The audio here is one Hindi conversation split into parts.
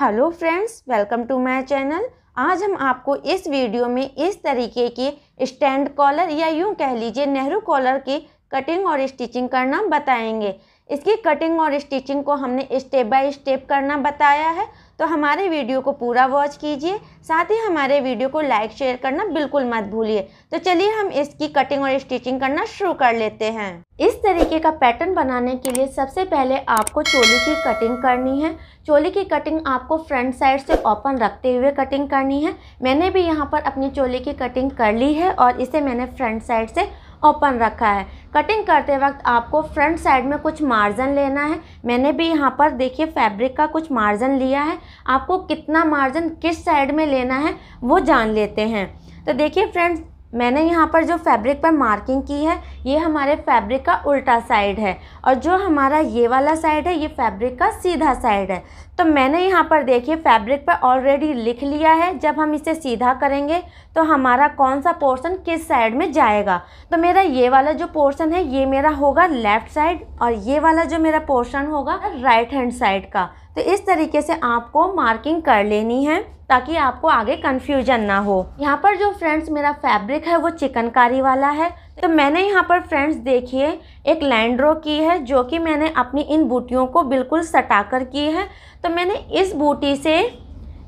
Hello friends welcome to my channel आज हम आपको इस वीडियो में इस तरीके के स्टैंड कॉलर या यूं कह लीजिए नेहरू कॉलर की कटिंग और स्टिचिंग करना बताएंगे इसकी कटिंग और स्टिचिंग को हमने स्टेप बाय स्टेप करना बताया है तो हमारे वीडियो को पूरा वॉच कीजिए साथ ही हमारे वीडियो को लाइक शेयर करना बिल्कुल मत भूलिए तो चलिए हम इसकी कटिंग और स्टिचिंग करना शुरू कर लेते हैं इस तरीके का पैटर्न बनाने के लिए सबसे पहले आपको चोली की कटिंग करनी है चोली की कटिंग आपको फ्रंट साइड से ओपन रखते हुए कटिंग करनी है मैंने भी यहाँ पर अपनी चोली की कटिंग कर ली है और इसे मैंने फ्रंट साइड से ओपन रखा है कटिंग करते वक्त आपको फ्रंट साइड में कुछ मार्जिन लेना है मैंने भी यहाँ पर देखिए फैब्रिक का कुछ मार्जिन लिया है आपको कितना मार्जिन किस साइड में लेना है वो जान लेते हैं तो देखिए फ्रेंड्स मैंने यहाँ पर जो फैब्रिक पर मार्किंग की है ये हमारे फैब्रिक का उल्टा साइड है और जो हमारा ये वाला साइड है ये फैब्रिक का सीधा साइड है तो मैंने यहाँ पर देखिए फैब्रिक पर ऑलरेडी लिख लिया है जब हम इसे सीधा करेंगे तो हमारा कौन सा पोर्शन किस साइड में जाएगा तो मेरा ये वाला जो पोर्शन है ये मेरा होगा लेफ़्ट साइड और ये वाला जो मेरा पोर्शन होगा राइट हैंड साइड का तो इस तरीके से आपको मार्किंग कर लेनी है ताकि आपको आगे कन्फ्यूजन ना हो यहाँ पर जो फ्रेंड्स मेरा फैब्रिक है वो चिकनकारी वाला है तो मैंने यहाँ पर फ्रेंड्स देखिए एक लैंड्रो की है जो कि मैंने अपनी इन बूटियों को बिल्कुल सटा कर की है तो मैंने इस बूटी से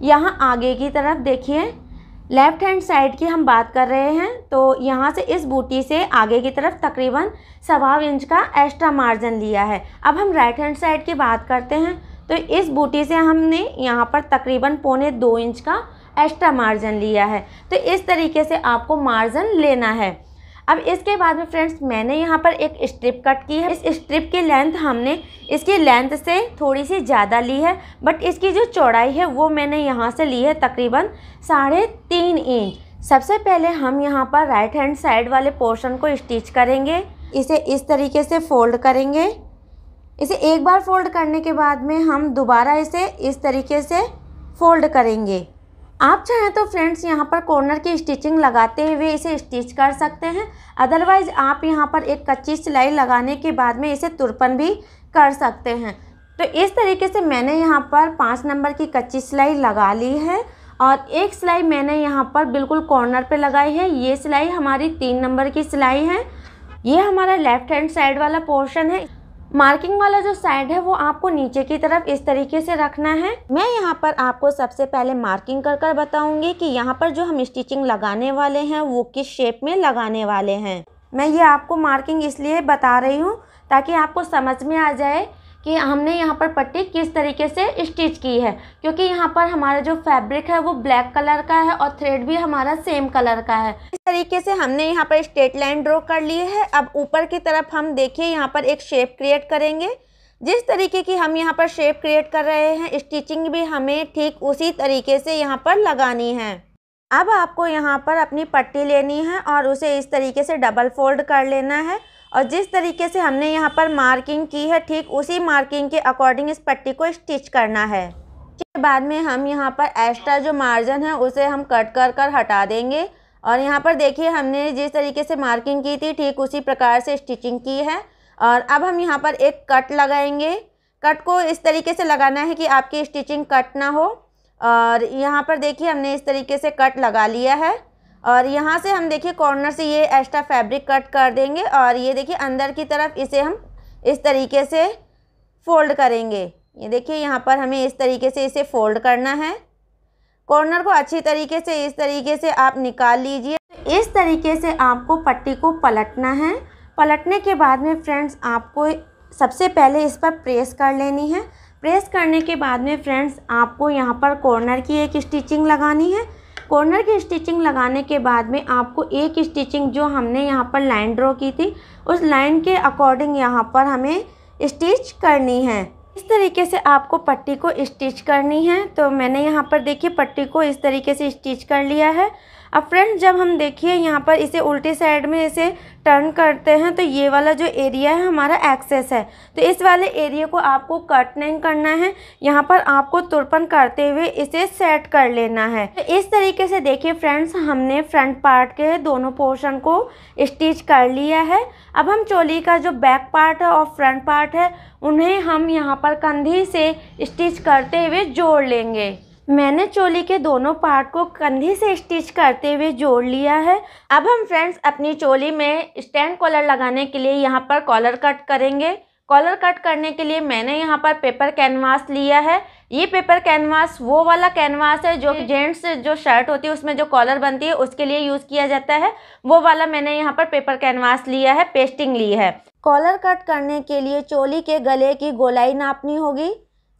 यहाँ आगे की तरफ देखिए लेफ़्ट हैंड साइड की हम बात कर रहे हैं तो यहाँ से इस बूटी से आगे की तरफ तकरीबन सवा इंच का एक्स्ट्रा मार्जिन लिया है अब हम राइट हैंड साइड की बात करते हैं तो इस बूटी से हमने यहाँ पर तकरीबन पौने दो इंच का एक्स्ट्रा मार्जिन लिया है तो इस तरीके से आपको मार्जिन लेना है अब इसके बाद में फ्रेंड्स मैंने यहाँ पर एक स्ट्रिप कट की है इस स्ट्रिप की लेंथ हमने इसकी लेंथ से थोड़ी सी ज़्यादा ली है बट इसकी जो चौड़ाई है वो मैंने यहाँ से ली है तकरीबन साढ़े तीन इंच सबसे पहले हम यहाँ पर राइट हैंड साइड वाले पोर्शन को स्टिच करेंगे इसे इस तरीके से फोल्ड करेंगे इसे एक बार फोल्ड करने के बाद में हम दोबारा इसे इस तरीके से फोल्ड करेंगे आप चाहें तो फ्रेंड्स यहाँ पर कॉर्नर की स्टिचिंग लगाते हुए इसे स्टिच कर सकते हैं अदरवाइज़ आप यहाँ पर एक कच्ची सिलाई लगाने के बाद में इसे तुरपन भी कर सकते हैं तो इस तरीके से मैंने यहाँ पर पाँच नंबर की कच्ची सिलाई लगा ली है और एक सिलाई मैंने यहाँ पर बिल्कुल कॉर्नर पे लगाई है ये सिलाई हमारी तीन नंबर की सिलाई है ये हमारा लेफ़्ट हैंड साइड वाला पोर्शन है मार्किंग वाला जो साइड है वो आपको नीचे की तरफ इस तरीके से रखना है मैं यहाँ पर आपको सबसे पहले मार्किंग कर कर बताऊंगी कि यहाँ पर जो हम स्टिचिंग लगाने वाले हैं वो किस शेप में लगाने वाले हैं मैं ये आपको मार्किंग इसलिए बता रही हूँ ताकि आपको समझ में आ जाए कि हमने यहाँ पर पट्टी किस तरीके से स्टिच की है क्योंकि यहाँ पर हमारा जो फैब्रिक है वो ब्लैक कलर का है और थ्रेड भी हमारा सेम कलर का है इस तरीके से हमने यहाँ पर स्ट्रेट लाइन ड्रॉ कर ली है अब ऊपर की तरफ हम देखिए यहाँ पर एक शेप क्रिएट करेंगे जिस तरीके की हम यहाँ पर शेप क्रिएट कर रहे हैं स्टिचिंग भी हमें ठीक उसी तरीके से यहाँ पर लगानी है अब आपको यहाँ पर अपनी पट्टी लेनी है और उसे इस तरीके से डबल फोल्ड कर लेना है और जिस तरीके से हमने यहाँ पर मार्किंग की है ठीक उसी मार्किंग के अकॉर्डिंग इस पट्टी को स्टिच करना है के बाद में हम यहाँ पर एक्स्ट्रा जो मार्जिन है उसे हम कट कर कर हटा देंगे और यहाँ पर देखिए हमने जिस तरीके से मार्किंग की थी ठीक उसी प्रकार से स्टिचिंग की है और अब हम यहाँ पर एक कट लगाएंगे कट को इस तरीके से लगाना है कि आपकी स्टिचिंग कट ना हो और यहाँ पर देखिए हमने इस तरीके से कट लगा लिया है और यहाँ से हम देखिए कॉर्नर से ये एक्स्ट्रा फैब्रिक कट कर देंगे और ये देखिए अंदर की तरफ इसे हम इस तरीके से फोल्ड करेंगे ये देखिए यहाँ पर हमें इस तरीके से इसे फोल्ड करना है कॉर्नर को अच्छी तरीके से इस तरीके से आप निकाल लीजिए इस तरीके से आपको पट्टी को पलटना है पलटने के बाद में फ्रेंड्स आपको सबसे पहले इस पर प्रेस कर लेनी है प्रेस करने के बाद में फ्रेंड्स आपको यहाँ पर कॉर्नर की एक स्टिचिंग लगानी है कॉर्नर की स्टिचिंग लगाने के बाद में आपको एक स्टिचिंग जो हमने यहाँ पर लाइन ड्रॉ की थी उस लाइन के अकॉर्डिंग यहाँ पर हमें स्टिच करनी है इस तरीके से आपको पट्टी को स्टिच करनी है तो मैंने यहाँ पर देखिए पट्टी को इस तरीके से स्टिच कर लिया है अब फ्रेंड जब हम देखिए यहाँ पर इसे उल्टी साइड में इसे टर्न करते हैं तो ये वाला जो एरिया है हमारा एक्सेस है तो इस वाले एरिया को आपको कट नहीं करना है यहाँ पर आपको तुरपन करते हुए इसे सेट कर लेना है तो इस तरीके से देखिए फ्रेंड्स हमने फ्रंट पार्ट के दोनों पोर्शन को स्टिच कर लिया है अब हम चोली का जो बैक पार्ट है और फ्रंट पार्ट है उन्हें हम यहाँ पर कंधे से स्टिच करते हुए जोड़ लेंगे मैंने चोली के दोनों पार्ट को कंधे से स्टिच करते हुए जोड़ लिया है अब हम फ्रेंड्स अपनी चोली में स्टैंड कॉलर लगाने के लिए यहाँ पर कॉलर कट करेंगे कॉलर कट करने के लिए मैंने यहाँ पर पेपर कैनवास लिया है ये पेपर कैनवास वो वाला कैनवास है जो जेंट्स हम्म। जो शर्ट होती है उसमें जो कॉलर बनती है उसके लिए यूज़ किया जाता है वो वाला मैंने यहाँ पर पेपर कैनवास लिया है पेस्टिंग ली है कॉलर कट करने के लिए चोली के गले की गोलाई नापनी होगी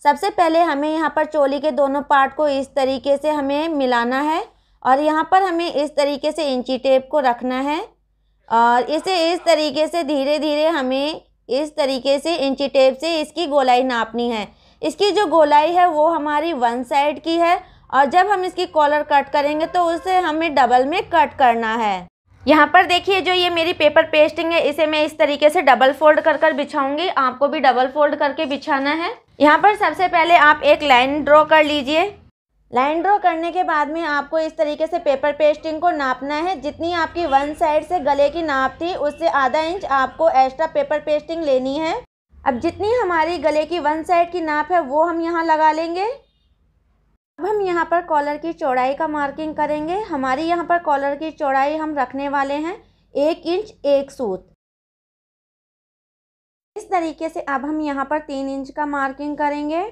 सबसे पहले हमें यहाँ पर चोली के दोनों पार्ट को इस तरीके से हमें मिलाना है और यहाँ पर हमें इस तरीके से इंची टेप को रखना है और इसे इस तरीके से धीरे धीरे हमें इस तरीके से इंची टेप से इसकी गोलाई नापनी है इसकी जो गोलाई है वो हमारी वन साइड की है और जब हम इसकी कॉलर कट करेंगे तो उसे हमें डबल में कट करना है यहाँ पर देखिए जो ये मेरी पेपर पेस्टिंग है इसे मैं इस तरीके से डबल फोल्ड कर कर बिछाऊँगी आपको भी डबल फोल्ड करके बिछाना है यहाँ पर सबसे पहले आप एक लाइन ड्रॉ कर लीजिए लाइन ड्रॉ करने के बाद में आपको इस तरीके से पेपर पेस्टिंग को नापना है जितनी आपकी वन साइड से गले की नाप थी उससे आधा इंच आपको एक्स्ट्रा पेपर पेस्टिंग लेनी है अब जितनी हमारी गले की वन साइड की नाप है वो हम यहाँ लगा लेंगे अब हम यहाँ पर कॉलर की चौड़ाई का मार्किंग करेंगे हमारी यहाँ पर कॉलर की चौड़ाई हम रखने वाले हैं एक इंच एक सूत इस तरीके से अब हम यहाँ पर तीन इंच का मार्किंग करेंगे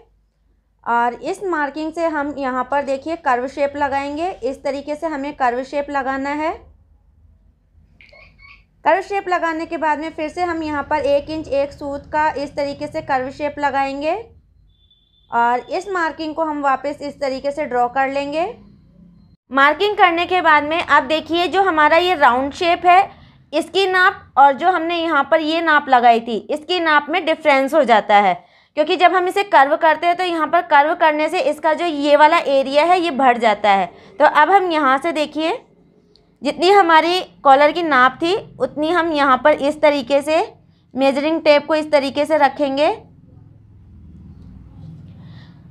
और इस मार्किंग से हम यहाँ पर देखिए कर्व शेप लगाएंगे इस तरीके से हमें कर्व शेप लगाना है कर्व शेप लगाने के बाद में फिर से हम यहाँ पर एक इंच एक सूत का इस तरीके से कर्व शेप लगाएंगे और इस मार्किंग को हम वापस इस तरीके से ड्रॉ कर लेंगे मार्किंग करने के बाद में आप देखिए जो हमारा ये राउंड शेप है इसकी नाप और जो हमने यहाँ पर ये नाप लगाई थी इसकी नाप में डिफरेंस हो जाता है क्योंकि जब हम इसे कर्व करते हैं तो यहाँ पर कर्व करने से इसका जो ये वाला एरिया है ये बढ़ जाता है तो अब हम यहाँ से देखिए जितनी हमारी कॉलर की नाप थी उतनी हम यहाँ पर इस तरीके से मेजरिंग टेप को इस तरीके से रखेंगे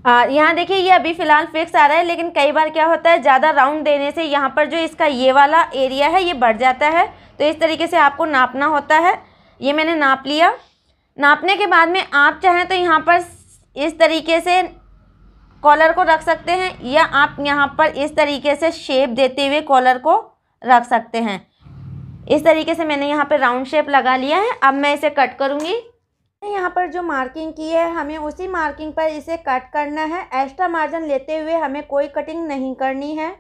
यहाँ देखिए ये अभी फ़िलहाल फिक्स आ रहा है लेकिन कई बार क्या होता है ज़्यादा राउंड देने से यहाँ पर जो इसका ये वाला एरिया है ये बढ़ जाता है तो इस तरीके से आपको नापना होता है ये मैंने नाप लिया नापने के बाद में आप चाहें तो यहाँ पर इस तरीके से कॉलर को रख सकते हैं या आप यहाँ पर इस तरीके से शेप देते हुए कॉलर को रख सकते हैं इस तरीके से मैंने यहाँ पर राउंड शेप लगा लिया है अब मैं इसे कट करूँगी यहाँ पर जो मार्किंग की है हमें उसी मार्किंग पर इसे कट करना है एक्स्ट्रा मार्जिन लेते हुए हमें कोई कटिंग नहीं करनी है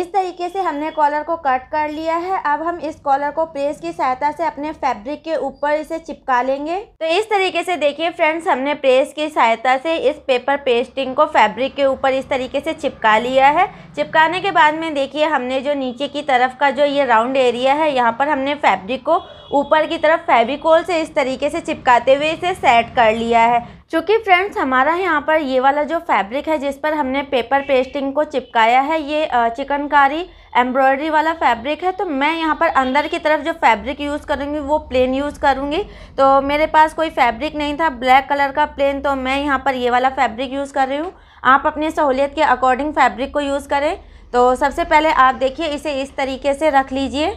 इस तरीके से हमने कॉलर को कट कर लिया है अब हम इस कॉलर को प्रेस की सहायता से अपने फैब्रिक के ऊपर इसे चिपका लेंगे तो इस तरीके से देखिए फ्रेंड्स हमने प्रेस की सहायता से इस पेपर पेस्टिंग को फैब्रिक के ऊपर इस तरीके से चिपका लिया है चिपकाने के बाद में देखिए हमने जो नीचे की तरफ का जो ये राउंड एरिया है यहाँ पर हमने फैब्रिक को ऊपर की तरफ फेविकोल से इस तरीके से चिपकाते हुए इसे सेट कर लिया है चूँकि फ्रेंड्स हमारा यहाँ पर ये वाला जो फैब्रिक है जिस पर हमने पेपर पेस्टिंग को चिपकाया है ये चिकनकारी एम्ब्रॉयडरी वाला फैब्रिक है तो मैं यहाँ पर अंदर की तरफ जो फैब्रिक यूज़ करूँगी वो प्लेन यूज़ करूँगी तो मेरे पास कोई फैब्रिक नहीं था ब्लैक कलर का प्लेन तो मैं यहाँ पर ये वाला फैब्रिक यूज़ कर रही हूँ आप अपनी सहूलियत के अकॉर्डिंग फैब्रिक को यूज़ करें तो सबसे पहले आप देखिए इसे इस तरीके से रख लीजिए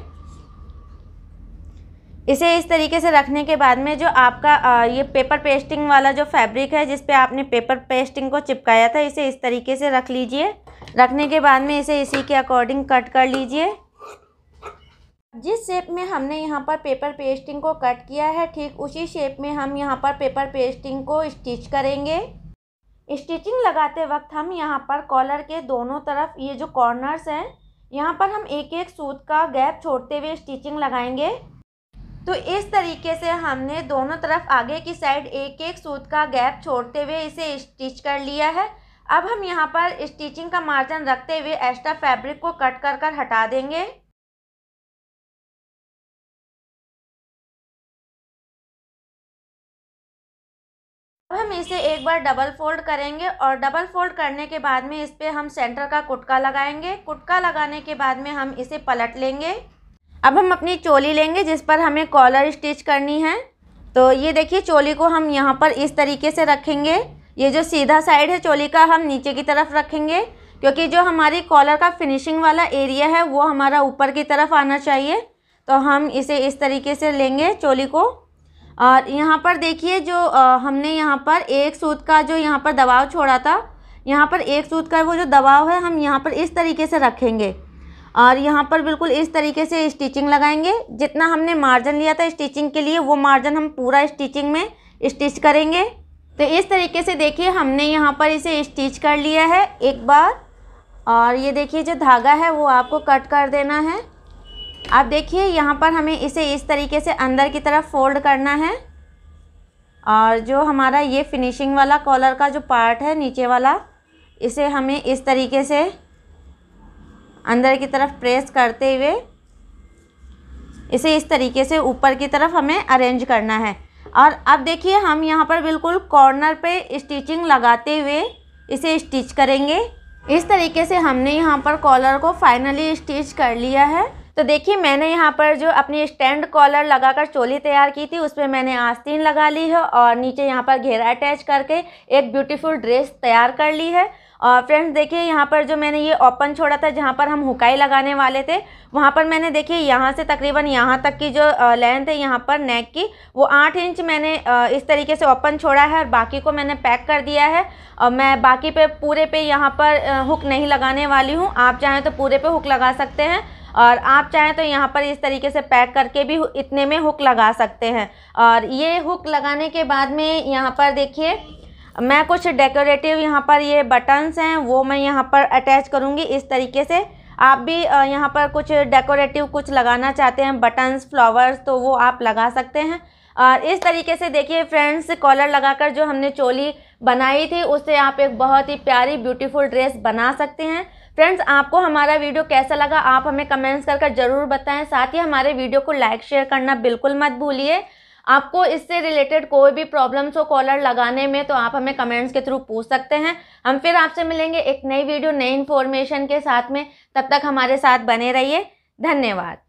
इसे इस तरीके से रखने के बाद में जो आपका ये पेपर पेस्टिंग वाला जो फैब्रिक है जिस पे आपने पेपर पेस्टिंग को चिपकाया था इसे इस तरीके से रख लीजिए रखने के बाद में इसे इसी के अकॉर्डिंग कट कर लीजिए जिस शेप में हमने यहाँ पर पेपर पेस्टिंग को कट किया है ठीक उसी शेप में हम यहाँ पर पेपर पेस्टिंग को स्टिच करेंगे स्टिचिंग लगाते वक्त हम यहाँ पर कॉलर के दोनों तरफ ये जो कॉर्नर्स हैं यहाँ पर हम एक एक सूत का गैप छोड़ते हुए स्टिचिंग लगाएंगे तो इस तरीके से हमने दोनों तरफ आगे की साइड एक एक सूत का गैप छोड़ते हुए इसे स्टिच कर लिया है अब हम यहाँ पर स्टिचिंग का मार्जिन रखते हुए एक्स्ट्रा फैब्रिक को कट कर कर हटा देंगे अब हम इसे एक बार डबल फोल्ड करेंगे और डबल फोल्ड करने के बाद में इस पर हम सेंटर का कुटका लगाएंगे कुटका लगाने के बाद में हम इसे पलट लेंगे अब हम अपनी चोली लेंगे जिस पर हमें कॉलर स्टिच करनी है तो ये देखिए चोली को हम यहाँ पर इस तरीके से रखेंगे ये जो सीधा साइड है चोली का हम नीचे की तरफ रखेंगे क्योंकि जो हमारी कॉलर का फिनिशिंग वाला एरिया है वो हमारा ऊपर की तरफ आना चाहिए तो हम इसे इस तरीके से लेंगे चोली को और यहाँ पर देखिए जो आ, हमने यहाँ पर एक सूत का जो यहाँ पर दबाव छोड़ा था यहाँ पर एक सूत का वो जो दबाव है हम यहाँ पर इस तरीके से रखेंगे और यहाँ पर बिल्कुल इस तरीके से स्टिचिंग लगाएंगे जितना हमने मार्जिन लिया था स्टिचिंग के लिए वो मार्जिन हम पूरा स्टिचिंग में स्टिच करेंगे तो इस तरीके से देखिए हमने यहाँ पर इसे स्टिच कर लिया है एक बार और ये देखिए जो धागा है वो आपको कट कर देना है आप देखिए यहाँ पर हमें इसे इस तरीके से अंदर की तरफ फोल्ड करना है और जो हमारा ये फिनिशिंग वाला कॉलर का जो पार्ट है नीचे वाला इसे हमें इस तरीके से अंदर की तरफ प्रेस करते हुए इसे इस तरीके से ऊपर की तरफ हमें अरेंज करना है और अब देखिए हम यहाँ पर बिल्कुल कॉर्नर पे स्टिचिंग लगाते हुए इसे स्टिच करेंगे इस तरीके से हमने यहाँ पर कॉलर को फाइनली स्टिच कर लिया है तो देखिए मैंने यहाँ पर जो अपनी स्टैंड कॉलर लगाकर चोली तैयार की थी उस पर मैंने आस्तीन लगा ली है और नीचे यहाँ पर घेरा अटैच करके एक ब्यूटीफुल ड्रेस तैयार कर ली है और फ्रेंड्स देखिए यहाँ पर जो मैंने ये ओपन छोड़ा था जहाँ पर हम हुकाई लगाने वाले थे वहाँ पर मैंने देखिए यहाँ से तकरीबन यहाँ तक की जो लेंथ है यहाँ पर नेक की वो आठ इंच मैंने इस तरीके से ओपन छोड़ा है और बाकी को मैंने पैक कर दिया है और मैं बाकी पे पूरे पे यहाँ पर हुक नहीं लगाने वाली हूँ आप चाहें तो पूरे पे हुक लगा सकते हैं और आप चाहें तो यहाँ पर इस तरीके से पैक करके भी इतने में हुक लगा सकते हैं और ये हुक लगाने के बाद में यहाँ पर देखिए मैं कुछ डेकोरेटिव यहाँ पर ये बटन्स हैं वो मैं यहाँ पर अटैच करूँगी इस तरीके से आप भी यहाँ पर कुछ डेकोरेटिव कुछ लगाना चाहते हैं बटन्स फ्लावर्स तो वो आप लगा सकते हैं और इस तरीके से देखिए फ्रेंड्स कॉलर लगाकर जो हमने चोली बनाई थी उससे आप एक बहुत ही प्यारी ब्यूटीफुल ड्रेस बना सकते हैं फ्रेंड्स आपको हमारा वीडियो कैसा लगा आप हमें कमेंट्स कर ज़रूर बताएं साथ ही हमारे वीडियो को लाइक शेयर करना बिल्कुल मत भूलिए आपको इससे रिलेटेड कोई भी प्रॉब्लम्स हो कॉलर लगाने में तो आप हमें कमेंट्स के थ्रू पूछ सकते हैं हम फिर आपसे मिलेंगे एक नई वीडियो नई इन्फॉर्मेशन के साथ में तब तक हमारे साथ बने रहिए धन्यवाद